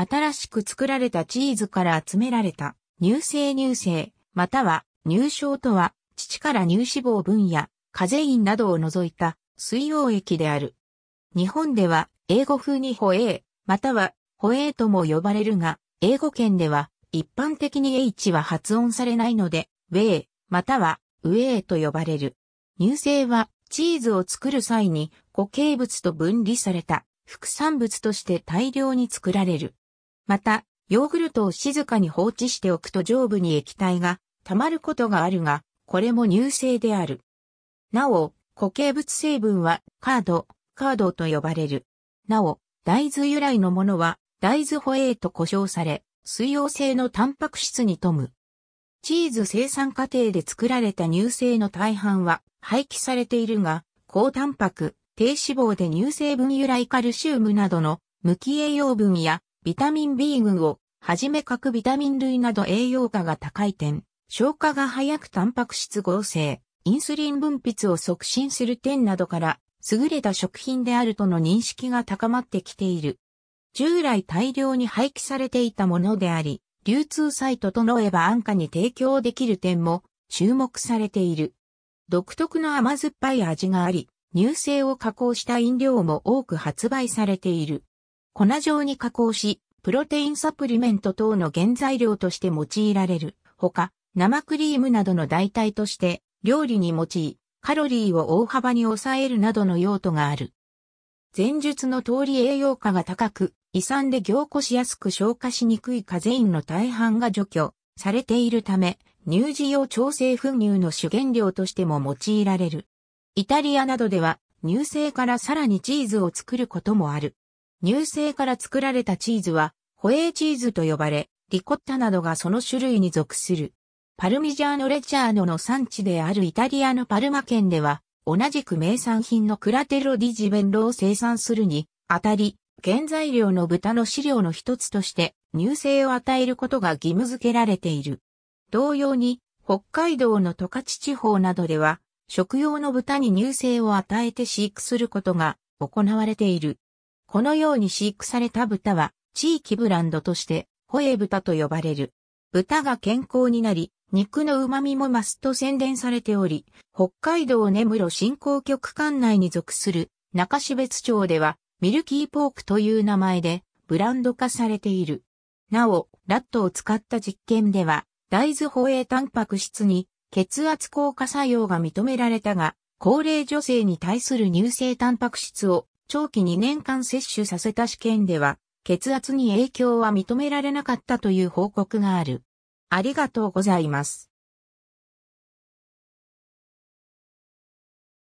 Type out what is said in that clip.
新しく作られたチーズから集められた乳製乳製、または乳症とは、乳から乳脂肪分やカゼインなどを除いた水溶液である。日本では英語風にホエー、またはホエーとも呼ばれるが、英語圏では一般的に H は発音されないので、ウェー、またはウェーと呼ばれる。乳製はチーズを作る際に固形物と分離された副産物として大量に作られる。また、ヨーグルトを静かに放置しておくと上部に液体が溜まることがあるが、これも乳製である。なお、固形物成分はカード、カードと呼ばれる。なお、大豆由来のものは大豆ホエーと呼称され、水溶性のタンパク質に富む。チーズ生産過程で作られた乳製の大半は廃棄されているが、高タンパク、低脂肪で乳成分由来カルシウムなどの無機栄養分やビタミン B 群をはじめ各ビタミン類など栄養価が高い点、消化が早くタンパク質合成、インスリン分泌を促進する点などから優れた食品であるとの認識が高まってきている。従来大量に廃棄されていたものであり、流通サイトとのえば安価に提供できる点も注目されている。独特の甘酸っぱい味があり、乳製を加工した飲料も多く発売されている。粉状に加工し、プロテインサプリメント等の原材料として用いられる。ほか、生クリームなどの代替として、料理に用い、カロリーを大幅に抑えるなどの用途がある。前述の通り栄養価が高く、胃酸で凝固しやすく消化しにくいカゼインの大半が除去されているため、乳児用調整粉乳の主原料としても用いられる。イタリアなどでは乳製からさらにチーズを作ることもある。乳製から作られたチーズは、ホエーチーズと呼ばれ、リコッタなどがその種類に属する。パルミジャーノ・レチャーノの産地であるイタリアのパルマ県では、同じく名産品のクラテロ・ディジ・ベンロを生産するに、あたり、原材料の豚の飼料の一つとして、乳製を与えることが義務付けられている。同様に、北海道の十勝地方などでは、食用の豚に乳製を与えて飼育することが行われている。このように飼育された豚は、地域ブランドとして、ホエ豚と呼ばれる。豚が健康になり、肉の旨味も増すと宣伝されており、北海道根室振興局管内に属する中標別町では、ミルキーポークという名前で、ブランド化されている。なお、ラットを使った実験では、大豆保ー。タンパク質に血圧効果作用が認められたが、高齢女性に対する乳性タンパク質を長期2年間摂取させた試験では、血圧に影響は認められなかったという報告がある。ありがとうございます。